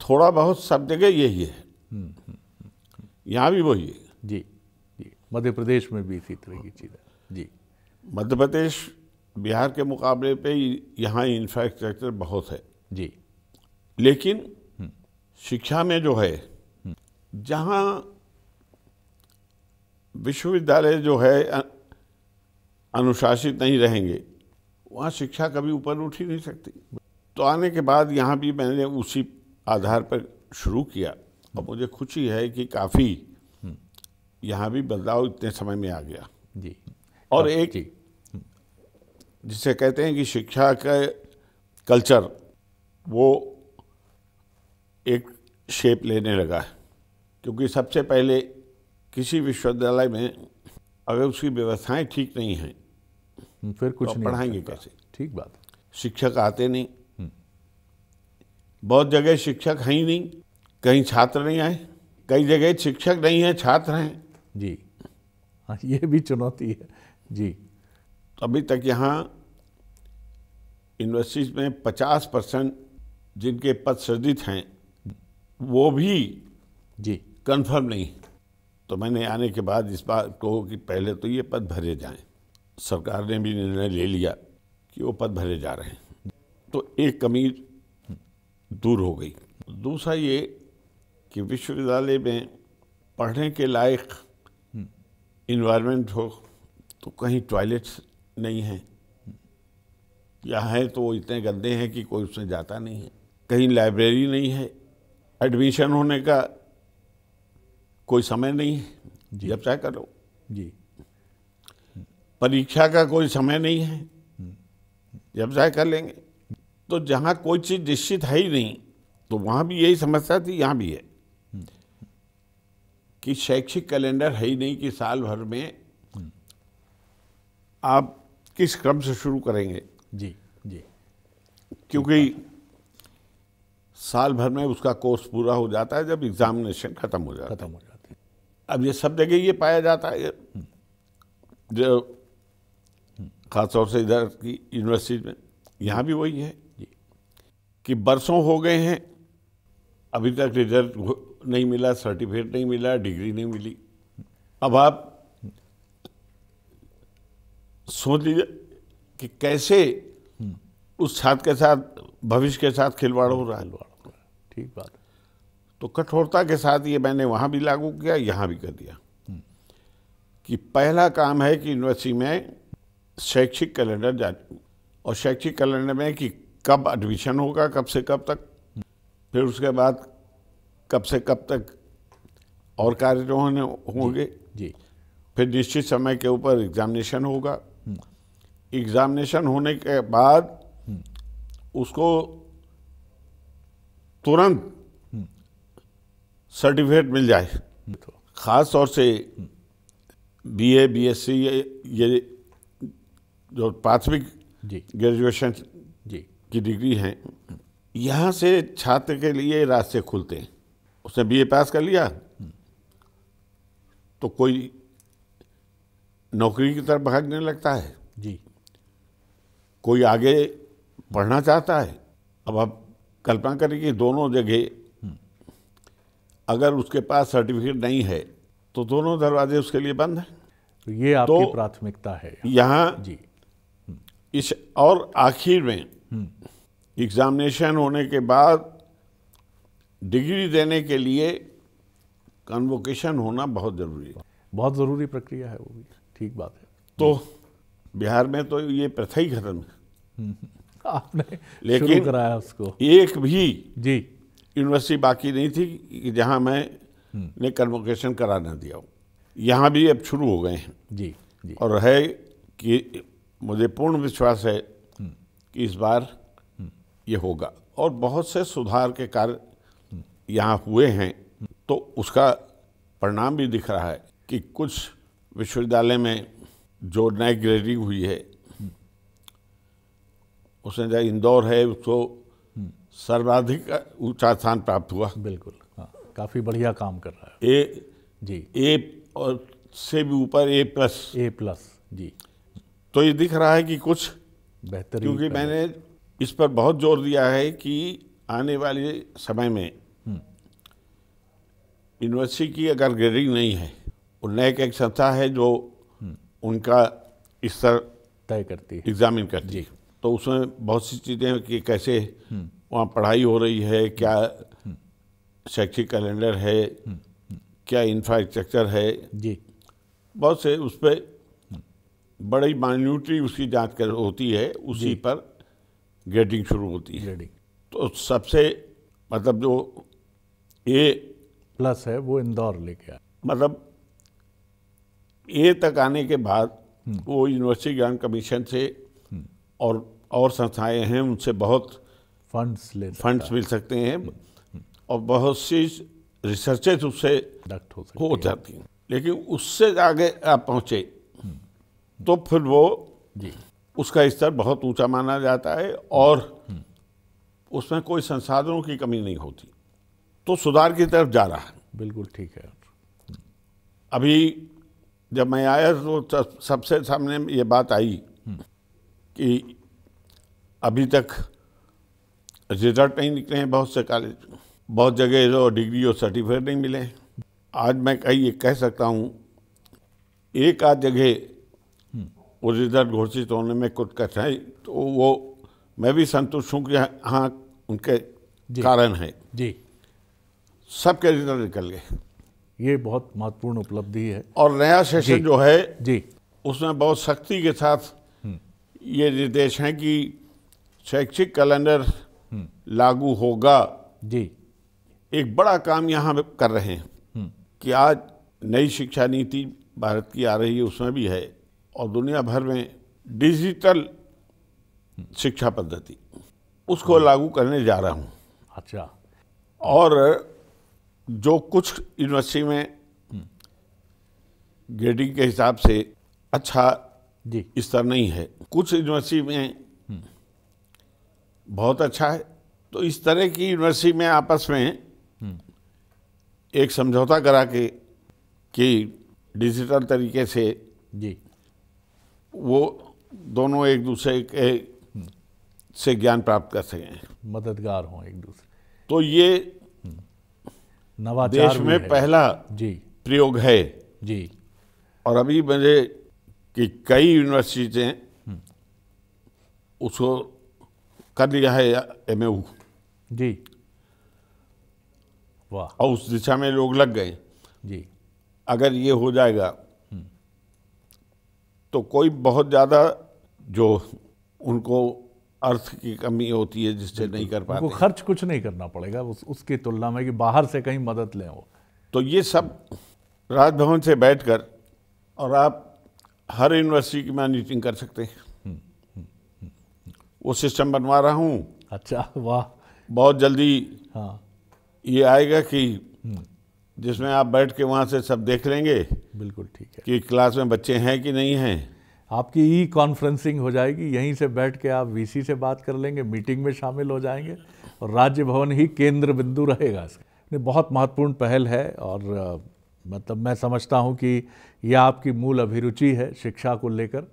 थोड़ा बहुत सब जगह यही है हम्म, हम्म, यहाँ भी वही है जी जी मध्य प्रदेश में भी इसी तरह की चीज़ है जी मध्य प्रदेश बिहार के मुकाबले पे यहाँ इंफ्रास्ट्रक्चर बहुत है जी लेकिन शिक्षा में जो है जहाँ विश्वविद्यालय जो है अनुशासित नहीं रहेंगे वहाँ शिक्षा कभी ऊपर उठ ही नहीं सकती तो आने के बाद यहाँ भी मैंने उसी आधार पर शुरू किया और मुझे खुशी है कि काफ़ी यहाँ भी बदलाव इतने समय में आ गया जी और एक जी जिसे कहते हैं कि शिक्षा का कल्चर वो एक शेप लेने लगा है क्योंकि सबसे पहले किसी विश्वविद्यालय में अगर उसकी व्यवस्थाएं ठीक नहीं हैं हम्म, फिर कुछ तो नहीं पढ़ाएंगे कैसे ठीक बात शिक्षक आते नहीं हम्म। बहुत जगह शिक्षक हैं ही नहीं कहीं छात्र नहीं आए कई जगह शिक्षक नहीं है छात्र हैं जी हाँ ये भी चुनौती है जी तो अभी तक यहाँ यूनिवर्सिटीज में 50 परसेंट जिनके पद सृजित हैं वो भी जी कंफर्म नहीं तो मैंने आने के बाद इस बात को कि पहले तो ये पद भरे जाएं सरकार ने भी निर्णय ले लिया कि वो पद भरे जा रहे हैं तो एक कमी दूर हो गई दूसरा ये कि विश्वविद्यालय में पढ़ने के लायक इन्वायरमेंट हो तो कहीं टॉयलेट्स नहीं हैं या हैं तो वो इतने गंदे हैं कि कोई उसमें जाता नहीं है कहीं लाइब्रेरी नहीं है एडमिशन होने का कोई समय नहीं है अब चाहे करो जी परीक्षा का कोई समय नहीं है जब चाहे कर लेंगे तो जहाँ कोई चीज़ निश्चित है ही नहीं तो वहाँ भी यही समस्या थी यहाँ भी है कि शैक्षिक कैलेंडर है ही नहीं कि साल भर में आप किस क्रम से शुरू करेंगे जी जी क्योंकि साल भर में उसका कोर्स पूरा हो जाता है जब एग्जामिनेशन खत्म हो जाता है खत्म हो जाता अब ये सब जगह ये पाया जाता है जो ख़ासतौर से इधर की यूनिवर्सिटी में यहाँ भी वही है कि बरसों हो गए हैं अभी तक रिजल्ट नहीं मिला सर्टिफिकेट नहीं मिला डिग्री नहीं मिली अब आप सोच लीजिए कि कैसे हम्म। उस छात्र के साथ भविष्य के साथ खिलवाड़ हो रहा है ठीक बात तो कठोरता के साथ ये मैंने वहाँ भी लागू किया यहाँ भी कर दिया हम्म। कि पहला काम है कि यूनिवर्सिटी में शैक्षिक कैलेंडर जारी और शैक्षिक कैलेंडर में कि कब एडमिशन होगा कब से कब तक हम्म। फिर उसके बाद कब से कब तक और कार्य होंगे जी फिर निश्चित समय के ऊपर एग्जामिनेशन होगा एग्जामिनेशन हम्म। होने के बाद उसको तुरंत सर्टिफिकेट मिल जाए ख़ास तौर से B A B S C ये जो प्राथमिक ग्रेजुएशन जी की डिग्री है यहाँ से छात्र के लिए रास्ते खुलते हैं उसने बीए पास कर लिया तो कोई नौकरी की तरफ भागने लगता है जी कोई आगे पढ़ना चाहता है अब आप कल्पना करें कि दोनों जगह अगर उसके पास सर्टिफिकेट नहीं है तो दोनों दरवाजे उसके लिए बंद हैं तो ये आपकी तो प्राथमिकता है यहाँ जी हम्म। इस और आखिर में एग्जामिनेशन हम्म। होने के बाद डिग्री देने के लिए कन्वोकेशन होना बहुत ज़रूरी है बहुत ज़रूरी प्रक्रिया है वो भी ठीक बात है तो बिहार में तो ये प्रथा ही खत्म है हम्म। *laughs* आपने लेकिन कराया उसको एक भी जी यूनिवर्सिटी बाकी नहीं थी कि जहाँ मैं ने कन्वोकेशन हम्म। करा ना दिया हो यहाँ भी अब शुरू हो गए हैं जी, जी और है कि मुझे पूर्ण विश्वास है हम्म। कि इस बार हम्म। ये होगा और बहुत से सुधार के कार्य यहाँ हुए हैं तो उसका परिणाम भी दिख रहा है कि कुछ विश्वविद्यालय में जो नई ग्रेडिंग हुई है उसने जो इंदौर है उसको सर्वाधिक ऊंचा स्थान प्राप्त हुआ बिल्कुल हाँ काफ़ी बढ़िया काम कर रहा है ए जी ए और से भी ऊपर ए प्लस ए प्लस जी तो ये दिख रहा है कि कुछ बेहतर क्योंकि मैंने इस पर बहुत जोर दिया है कि आने वाले समय में हम्म। यूनिवर्सिटी की अगर ग्रेडिंग नहीं है उन्नयक एक संस्था है जो हम्म। उनका स्तर तय करती है एग्जामिन करती है तो उसमें बहुत सी चीज़ें कि कैसे हम्म। वहाँ पढ़ाई हो रही है क्या शैक्षिक कैलेंडर है क्या इंफ्रास्ट्रक्चर है जी बहुत से उस पर बड़ी माइन्यूटली उसकी जांच कर होती है उसी पर ग्रेडिंग शुरू होती है ग्रेडिंग तो सबसे मतलब जो ए प्लस है वो इंदौर लेके आए मतलब ए तक आने के बाद हम्म। वो यूनिवर्सिटी ज्ञान कमीशन से हम्म। और और संस्थाएं हैं उनसे बहुत फंड्स ले फंड्स मिल सकते हैं हम्म। और बहुत सी रिसर्चेज उससे हो, हो जाती हैं लेकिन उससे आगे आप पहुँचे हम्म। तो फिर वो जी उसका स्तर बहुत ऊंचा माना जाता है और हम्म। उसमें कोई संसाधनों की कमी नहीं होती तो सुधार की तरफ जा रहा है बिल्कुल ठीक है अभी जब मैं आया तो सबसे सामने ये बात आई कि अभी तक रिजल्ट नहीं निकले हैं बहुत से कॉलेज बहुत जगह जो डिग्री और सर्टिफिकेट नहीं मिले आज मैं कही ये कह सकता हूँ एक आध जगह वो रिजल्ट घोषित होने में कुछ कठिनाई तो वो मैं भी संतुष्ट हूँ कि हाँ उनके कारण है जी सबके रिजल्ट निकल गए ये बहुत महत्वपूर्ण उपलब्धि है और नया सेशन जो है जी उसमें बहुत सख्ती के साथ हम्म। ये निर्देश हैं कि शैक्षिक कैलेंडर लागू होगा जी एक बड़ा काम यहाँ कर रहे हैं हम्म। कि आज नई शिक्षा नीति भारत की आ रही है उसमें भी है और दुनिया भर में डिजिटल शिक्षा पद्धति उसको हम्म। लागू करने जा रहा हूँ अच्छा और जो कुछ यूनिवर्सिटी में ग्रेडिंग हम्म। के हिसाब से अच्छा जी स्तर नहीं है कुछ यूनिवर्सिटी में बहुत अच्छा है तो इस तरह की यूनिवर्सिटी में आपस में हम्म। एक समझौता करा के कि डिजिटल तरीके से जी वो दोनों एक दूसरे के हम्म। से ज्ञान प्राप्त कर सकें मददगार हों एक दूसरे तो ये हम्म। नवाचार देश में पहला जी प्रयोग है जी और अभी मुझे कि कई यूनिवर्सिटीज़ें उसको कर लिया है एम जी वाह और उस दिशा में लोग लग गए जी अगर ये हो जाएगा तो कोई बहुत ज़्यादा जो उनको अर्थ की कमी होती है जिससे नहीं कर पाते खर्च कुछ नहीं करना पड़ेगा उस, उसकी तुलना में कि बाहर से कहीं मदद लें वो तो ये सब राजभवन से बैठकर और आप हर यूनिवर्सिटी की मैनेजिंग कर सकते हैं वो सिस्टम बनवा रहा हूँ अच्छा वाह बहुत जल्दी हाँ ये आएगा कि हम्म। जिसमें आप बैठ के वहाँ से सब देख लेंगे बिल्कुल ठीक है कि क्लास में बच्चे हैं कि नहीं हैं आपकी ई कॉन्फ्रेंसिंग हो जाएगी यहीं से बैठ के आप वीसी से बात कर लेंगे मीटिंग में शामिल हो जाएंगे और राज्य भवन ही केंद्र बिंदु रहेगा इसका बहुत महत्वपूर्ण पहल है और मतलब मैं समझता हूँ कि यह आपकी मूल अभिरुचि है शिक्षा को लेकर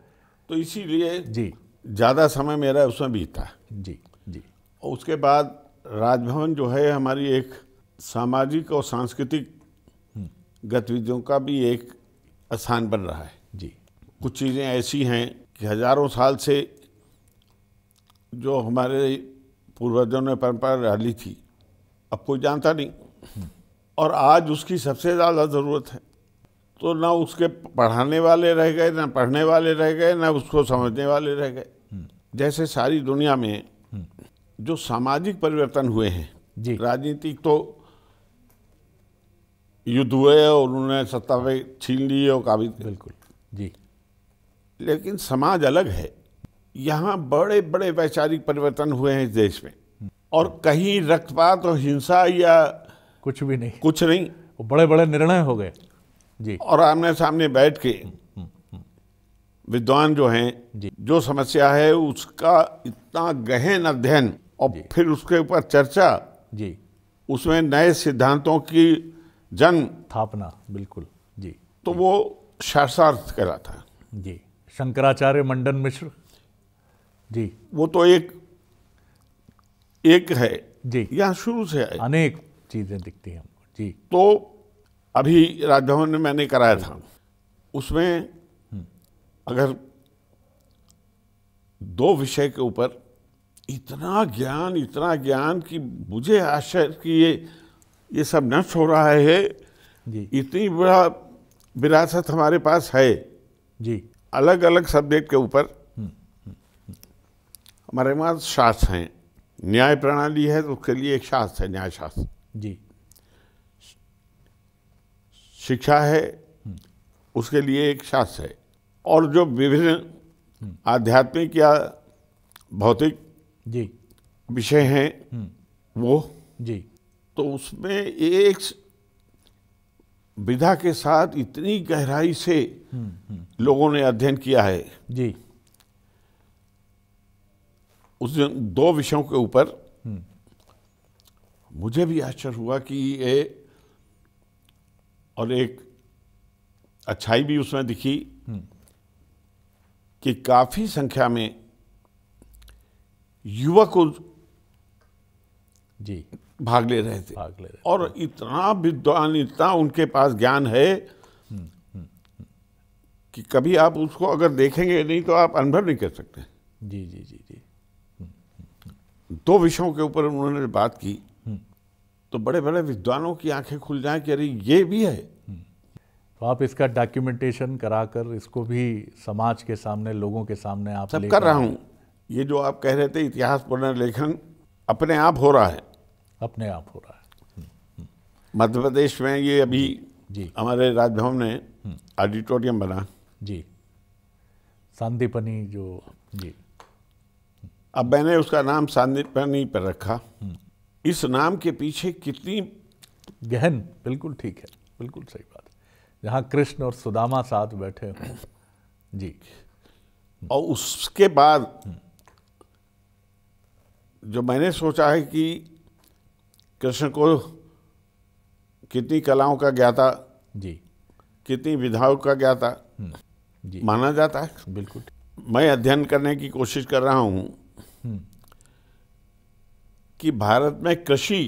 तो इसीलिए जी ज़्यादा समय मेरा उसमें बीता जी जी और उसके बाद राजभवन जो है हमारी एक सामाजिक और सांस्कृतिक हम्म। गतिविधियों का भी एक स्थान बन रहा है जी कुछ चीज़ें ऐसी हैं कि हजारों साल से जो हमारे पूर्वजों ने परंपरा डाली थी अब कोई जानता नहीं हम्म। और आज उसकी सबसे ज़्यादा ज़रूरत है तो ना उसके पढ़ाने वाले रह गए ना पढ़ने वाले रह गए ना उसको समझने वाले रह गए हम्म। जैसे सारी दुनिया में हम्म। जो सामाजिक परिवर्तन हुए हैं राजनीतिक तो युद्ध हुए और उन्होंने सत्ता पे छीन ली और काबिल बिल्कुल जी लेकिन समाज अलग है यहाँ बड़े बड़े वैचारिक परिवर्तन हुए हैं इस देश में हम्म। और कहीं रक्तपात और हिंसा या कुछ भी नहीं कुछ नहीं बड़े बड़े निर्णय हो गए जी और आमने सामने बैठ के हम्म, हम्म, हम्म। विद्वान जो हैं जो समस्या है उसका इतना गहन अध्ययन और फिर उसके ऊपर चर्चा जी उसमें नए सिद्धांतों की जन स्थापना बिल्कुल जी तो वो शास्त्रार्थ कहलाता है जी शंकराचार्य मंडन मिश्र जी वो तो एक एक है जी यहाँ शुरू से है अनेक चीज़ें दिखती हैं हमको जी तो अभी राजभवन में मैंने कराया था उसमें हम्म। अगर दो विषय के ऊपर इतना ज्ञान इतना ज्ञान कि मुझे आश्चर्य कि ये ये सब नष्ट हो रहा है इतनी बड़ा विरासत हमारे पास है जी अलग अलग सब्जेक्ट के ऊपर हम्म, हम्म, हमारे पास शास्त्र हैं न्याय प्रणाली है तो उसके लिए एक शास्त्र है न्याय शास्त्र जी शिक्षा है उसके लिए एक शास्त्र है और जो विभिन्न आध्यात्मिक या भौतिक जी विषय हैं हम्म। वो जी तो उसमें एक विधा के साथ इतनी गहराई से हम्म, हम्म। लोगों ने अध्ययन किया है जी उस दो विषयों के ऊपर मुझे भी आश्चर्य हुआ कि ये और एक अच्छाई भी उसमें दिखी हम्म। कि काफ़ी संख्या में युवक जी भाग ले रहे थे भाग ले रहे और इतना विद्वान इतना उनके पास ज्ञान है हम्म, हम्म, कि कभी आप उसको अगर देखेंगे नहीं तो आप अनुभव नहीं कर सकते जी जी जी जी दो विषयों के ऊपर उन्होंने बात की तो बड़े बड़े विद्वानों की आंखें खुल जाएं कि अरे ये भी है तो आप इसका डॉक्यूमेंटेशन कराकर इसको भी समाज के सामने लोगों के सामने आप सब कर रहा हूँ ये जो आप कह रहे थे इतिहास पुनर्लेखन अपने आप हो रहा है अपने आप हो रहा है मध्य प्रदेश में ये अभी जी हमारे राजभवन ने ऑडिटोरियम बना जी शांतिपनी जो जी अब मैंने उसका नाम शांतिपनी पर रखा हम्म। इस नाम के पीछे कितनी गहन बिल्कुल ठीक है बिल्कुल सही बात जहाँ कृष्ण और सुदामा साथ बैठे जी और उसके बाद जो मैंने सोचा है कि कृष्ण को कितनी कलाओं का ज्ञाता जी कितनी विधाओं का ज्ञाता हम्म, जी माना जाता है बिल्कुल मैं अध्ययन करने की कोशिश कर रहा हूँ कि भारत में कृषि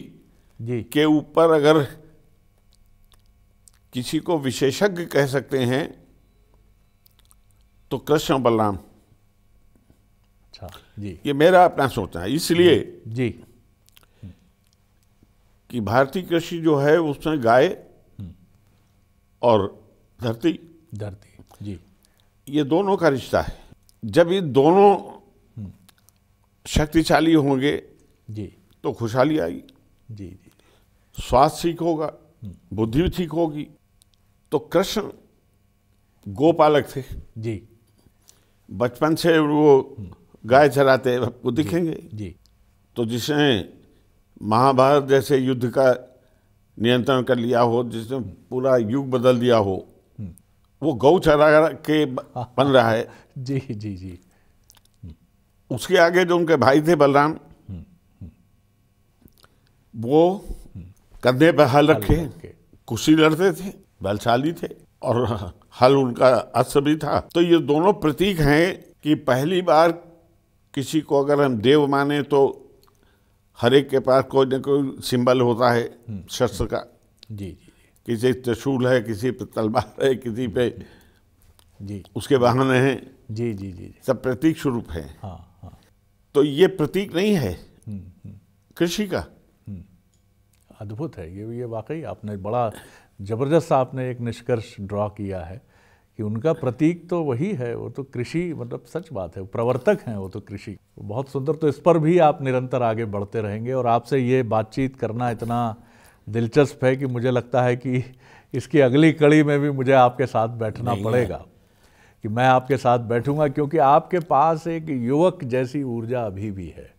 जी के ऊपर अगर किसी को विशेषज्ञ कह सकते हैं तो कृष्ण बलराम अच्छा जी ये मेरा अपना सोचना है इसलिए जी कि भारतीय कृषि जो है उसमें गाय और धरती धरती जी ये दोनों का रिश्ता है जब ये दोनों हम्म। शक्तिशाली होंगे जी तो खुशहाली आएगी जी जी स्वास्थ्य ठीक होगा बुद्धि भी ठीक होगी तो कृष्ण गोपालक थे जी बचपन से वो गाय चराते आपको दिखेंगे जी तो जिसने महाभारत जैसे युद्ध का नियंत्रण कर लिया हो जिसने पूरा युग बदल दिया हो वो गौ चरा के बन रहा है *laughs* जी जी जी उसके आगे जो उनके भाई थे बलराम वो कंधे पर हल रखे कुश्ती लड़ते थे बलशाली थे और हल उनका अस्त्र भी था तो ये दोनों प्रतीक हैं कि पहली बार किसी को अगर हम देव माने तो हर एक के पास कोई ना कोई सिंबल होता है हम्म। शस्त्र का जी जी किसी त्रिशूल है किसी पे तलवार है किसी पे जी उसके बहाने हैं जी जी जी सब प्रतीक स्वरूप है हाँ, हाँ। तो ये प्रतीक नहीं है हम्म, हम्म। कृषि का अद्भुत है ये ये वाकई आपने बड़ा ज़बरदस्त आपने एक निष्कर्ष ड्रॉ किया है कि उनका प्रतीक तो वही है वो तो कृषि मतलब सच बात है प्रवर्तक हैं वो तो कृषि बहुत सुंदर तो इस पर भी आप निरंतर आगे बढ़ते रहेंगे और आपसे ये बातचीत करना इतना दिलचस्प है कि मुझे लगता है कि इसकी अगली कड़ी में भी मुझे आपके साथ बैठना पड़ेगा कि मैं आपके साथ बैठूंगा क्योंकि आपके पास एक युवक जैसी ऊर्जा अभी भी है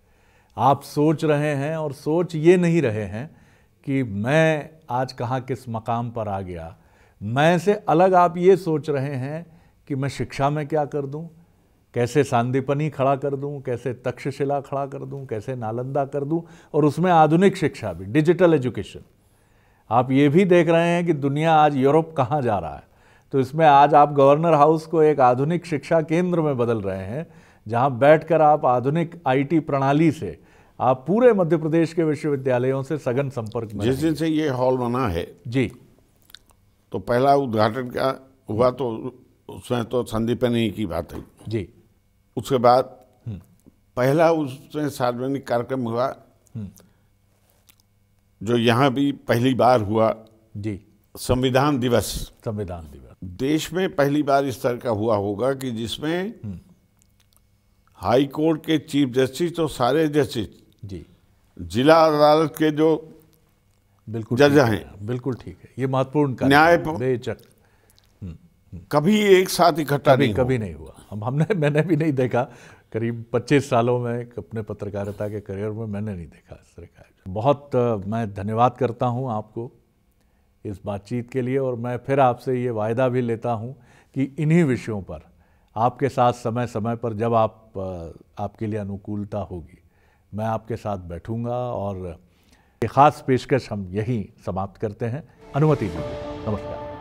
आप सोच रहे हैं और सोच ये नहीं रहे हैं कि मैं आज कहाँ किस मकाम पर आ गया मैं से अलग आप ये सोच रहे हैं कि मैं शिक्षा में क्या कर दूँ कैसे सांदीपनी खड़ा कर दूं कैसे तक्षशिला खड़ा कर दूं कैसे नालंदा कर दूं और उसमें आधुनिक शिक्षा भी डिजिटल एजुकेशन आप ये भी देख रहे हैं कि दुनिया आज यूरोप कहाँ जा रहा है तो इसमें आज आप गवर्नर हाउस को एक आधुनिक शिक्षा केंद्र में बदल रहे हैं जहाँ बैठकर आप आधुनिक आईटी प्रणाली से आप पूरे मध्य प्रदेश के विश्वविद्यालयों से सघन संपर्क में जिस दिन से ये हॉल बना है जी तो पहला उद्घाटन का हुआ तो उसमें तो नहीं की बात है जी उसके बाद हम्म। पहला उसमें सार्वजनिक कार्यक्रम हुआ हम्म। जो यहाँ भी पहली बार हुआ जी संविधान दिवस संविधान दिवस देश में पहली बार इस तरह का हुआ होगा कि जिसमें हम्म। हाई कोर्ट के चीफ जस्टिस और सारे जस्टिस जी जिला अदालत के जो बिल्कुल जज हैं बिल्कुल ठीक है ये महत्वपूर्ण न्याय बेचक हम्म, हम्म। कभी एक साथ इकट्ठा नहीं कभी नहीं हुआ हम हमने मैंने भी नहीं देखा करीब 25 सालों में अपने पत्रकारिता के करियर में मैंने नहीं देखा इस तरह का बहुत मैं धन्यवाद करता हूँ आपको इस बातचीत के लिए और मैं फिर आपसे ये वायदा भी लेता हूँ कि इन्हीं विषयों पर आपके साथ समय समय पर जब आप आपके लिए अनुकूलता होगी मैं आपके साथ बैठूंगा और ये ख़ास पेशकश हम यही समाप्त करते हैं अनुमति दीजिए नमस्कार